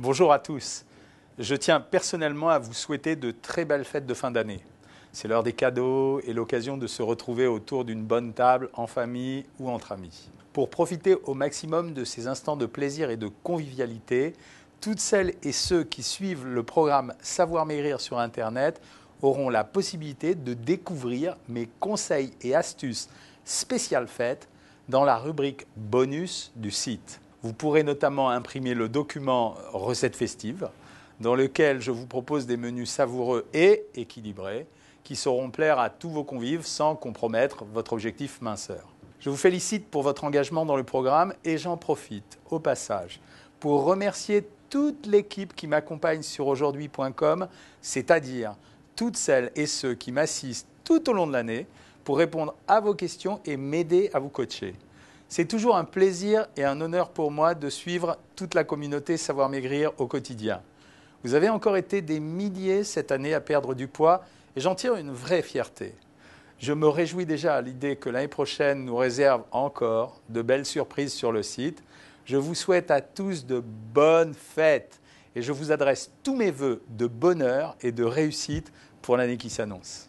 Bonjour à tous. Je tiens personnellement à vous souhaiter de très belles fêtes de fin d'année. C'est l'heure des cadeaux et l'occasion de se retrouver autour d'une bonne table en famille ou entre amis. Pour profiter au maximum de ces instants de plaisir et de convivialité, toutes celles et ceux qui suivent le programme Savoir Maigrir sur Internet auront la possibilité de découvrir mes conseils et astuces spéciales faites dans la rubrique bonus du site. Vous pourrez notamment imprimer le document recettes festives dans lequel je vous propose des menus savoureux et équilibrés qui sauront plaire à tous vos convives sans compromettre votre objectif minceur. Je vous félicite pour votre engagement dans le programme et j'en profite au passage pour remercier toute l'équipe qui m'accompagne sur aujourd'hui.com, c'est-à-dire toutes celles et ceux qui m'assistent tout au long de l'année pour répondre à vos questions et m'aider à vous coacher. C'est toujours un plaisir et un honneur pour moi de suivre toute la communauté Savoir Maigrir au quotidien. Vous avez encore été des milliers cette année à perdre du poids et j'en tire une vraie fierté. Je me réjouis déjà à l'idée que l'année prochaine nous réserve encore de belles surprises sur le site. Je vous souhaite à tous de bonnes fêtes et je vous adresse tous mes voeux de bonheur et de réussite pour l'année qui s'annonce.